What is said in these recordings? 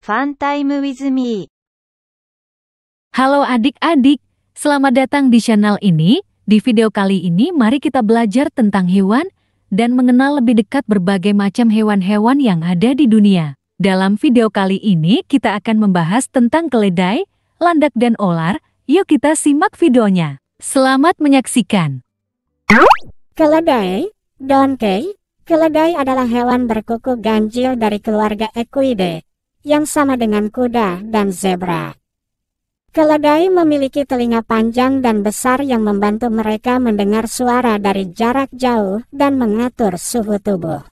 Fun Time with Me. Halo adik-adik, selamat datang di channel ini. Di video kali ini mari kita belajar tentang hewan dan mengenal lebih dekat berbagai macam hewan-hewan yang ada di dunia. Dalam video kali ini kita akan membahas tentang keledai, landak dan olar. Yuk kita simak videonya. Selamat menyaksikan. Keledai, donkey, Keledai adalah hewan berkuku ganjil dari keluarga equidae, yang sama dengan kuda dan zebra. Keledai memiliki telinga panjang dan besar yang membantu mereka mendengar suara dari jarak jauh dan mengatur suhu tubuh.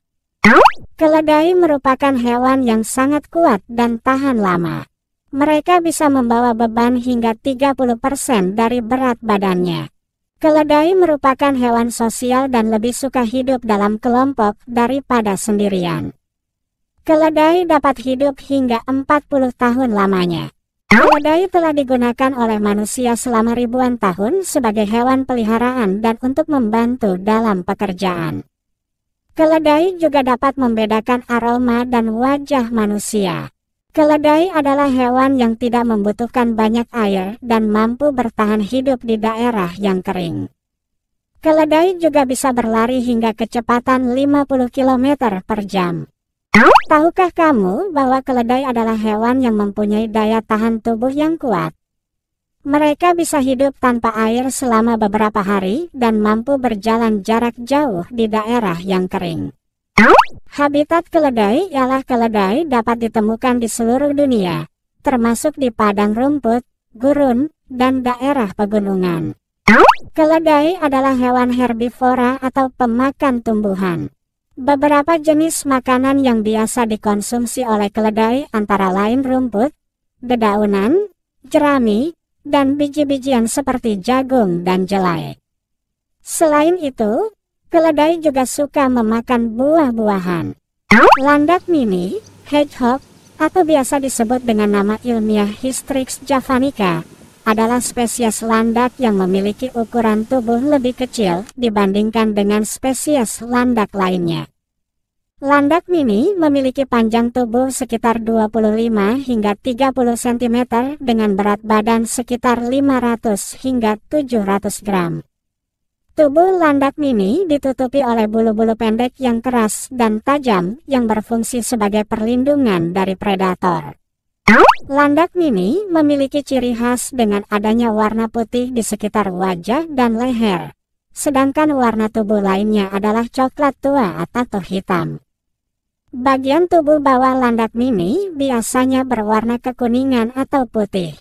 Keledai merupakan hewan yang sangat kuat dan tahan lama. Mereka bisa membawa beban hingga 30% dari berat badannya. Keledai merupakan hewan sosial dan lebih suka hidup dalam kelompok daripada sendirian. Keledai dapat hidup hingga 40 tahun lamanya. Keledai telah digunakan oleh manusia selama ribuan tahun sebagai hewan peliharaan dan untuk membantu dalam pekerjaan. Keledai juga dapat membedakan aroma dan wajah manusia. Keledai adalah hewan yang tidak membutuhkan banyak air dan mampu bertahan hidup di daerah yang kering. Keledai juga bisa berlari hingga kecepatan 50 km per jam. Tahukah kamu bahwa keledai adalah hewan yang mempunyai daya tahan tubuh yang kuat? Mereka bisa hidup tanpa air selama beberapa hari dan mampu berjalan jarak jauh di daerah yang kering. Habitat keledai ialah keledai dapat ditemukan di seluruh dunia, termasuk di padang rumput, gurun, dan daerah pegunungan. Keledai adalah hewan herbivora atau pemakan tumbuhan. Beberapa jenis makanan yang biasa dikonsumsi oleh keledai antara lain rumput, dedaunan, jerami, dan biji-bijian seperti jagung dan jelai. Selain itu, keledai juga suka memakan buah-buahan. Landak mini, hedgehog, atau biasa disebut dengan nama ilmiah Hystrix javanica, adalah spesies landak yang memiliki ukuran tubuh lebih kecil dibandingkan dengan spesies landak lainnya. Landak mini memiliki panjang tubuh sekitar 25 hingga 30 cm dengan berat badan sekitar 500 hingga 700 gram. Tubuh landak mini ditutupi oleh bulu-bulu pendek yang keras dan tajam yang berfungsi sebagai perlindungan dari predator. Landak mini memiliki ciri khas dengan adanya warna putih di sekitar wajah dan leher, sedangkan warna tubuh lainnya adalah coklat tua atau hitam. Bagian tubuh bawah landak mini biasanya berwarna kekuningan atau putih.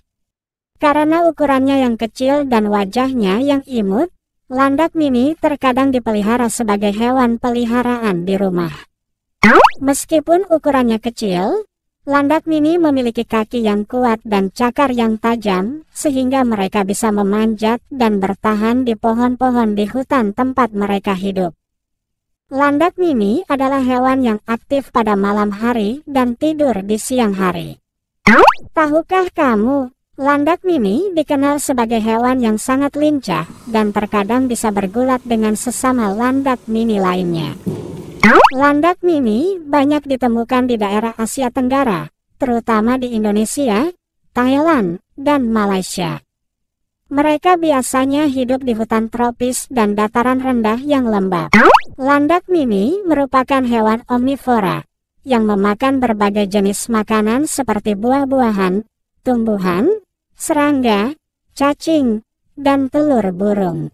Karena ukurannya yang kecil dan wajahnya yang imut, Landak mini terkadang dipelihara sebagai hewan peliharaan di rumah. Meskipun ukurannya kecil, landak mini memiliki kaki yang kuat dan cakar yang tajam, sehingga mereka bisa memanjat dan bertahan di pohon-pohon di hutan tempat mereka hidup. Landak mini adalah hewan yang aktif pada malam hari dan tidur di siang hari. Tahukah kamu Landak mimi dikenal sebagai hewan yang sangat lincah dan terkadang bisa bergulat dengan sesama landak mini lainnya. Landak mimi banyak ditemukan di daerah Asia Tenggara, terutama di Indonesia, Thailand, dan Malaysia. Mereka biasanya hidup di hutan tropis dan dataran rendah yang lembab. Landak mimi merupakan hewan omnivora yang memakan berbagai jenis makanan seperti buah-buahan, tumbuhan, serangga, cacing, dan telur burung.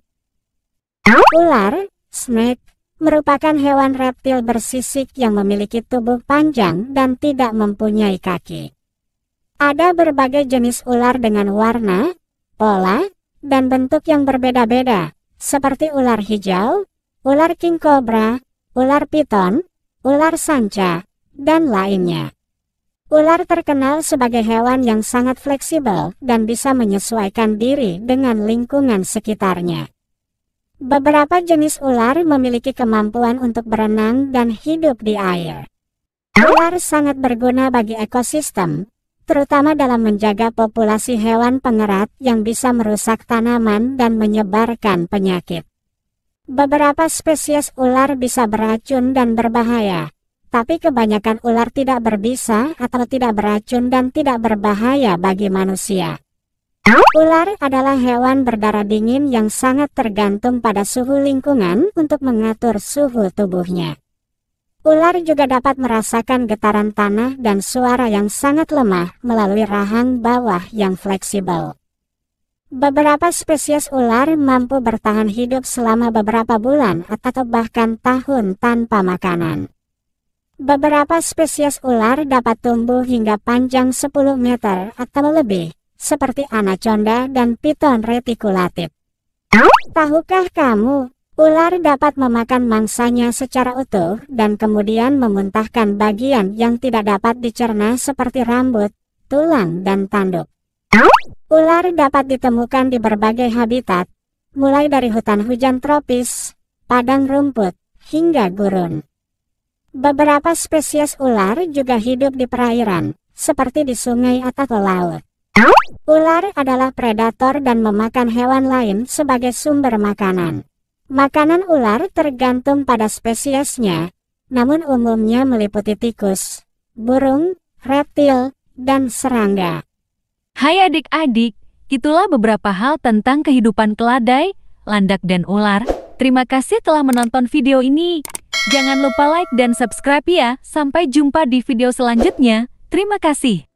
Ular, snake, merupakan hewan reptil bersisik yang memiliki tubuh panjang dan tidak mempunyai kaki. Ada berbagai jenis ular dengan warna, pola, dan bentuk yang berbeda-beda, seperti ular hijau, ular king cobra, ular piton, ular sanca, dan lainnya. Ular terkenal sebagai hewan yang sangat fleksibel dan bisa menyesuaikan diri dengan lingkungan sekitarnya. Beberapa jenis ular memiliki kemampuan untuk berenang dan hidup di air. Ular sangat berguna bagi ekosistem, terutama dalam menjaga populasi hewan pengerat yang bisa merusak tanaman dan menyebarkan penyakit. Beberapa spesies ular bisa beracun dan berbahaya, tapi kebanyakan ular tidak berbisa atau tidak beracun dan tidak berbahaya bagi manusia. Ular adalah hewan berdarah dingin yang sangat tergantung pada suhu lingkungan untuk mengatur suhu tubuhnya. Ular juga dapat merasakan getaran tanah dan suara yang sangat lemah melalui rahang bawah yang fleksibel. Beberapa spesies ular mampu bertahan hidup selama beberapa bulan atau bahkan tahun tanpa makanan. Beberapa spesies ular dapat tumbuh hingga panjang 10 meter atau lebih, seperti anaconda dan piton retikulatif. Tahukah kamu, ular dapat memakan mangsanya secara utuh dan kemudian memuntahkan bagian yang tidak dapat dicerna seperti rambut, tulang, dan tanduk. Ular dapat ditemukan di berbagai habitat, mulai dari hutan hujan tropis, padang rumput, hingga gurun. Beberapa spesies ular juga hidup di perairan, seperti di sungai atau ke laut. Ular adalah predator dan memakan hewan lain sebagai sumber makanan. Makanan ular tergantung pada spesiesnya, namun umumnya meliputi tikus, burung, reptil, dan serangga. Hai adik-adik, itulah beberapa hal tentang kehidupan keladai, landak dan ular. Terima kasih telah menonton video ini. Jangan lupa like dan subscribe ya. Sampai jumpa di video selanjutnya. Terima kasih.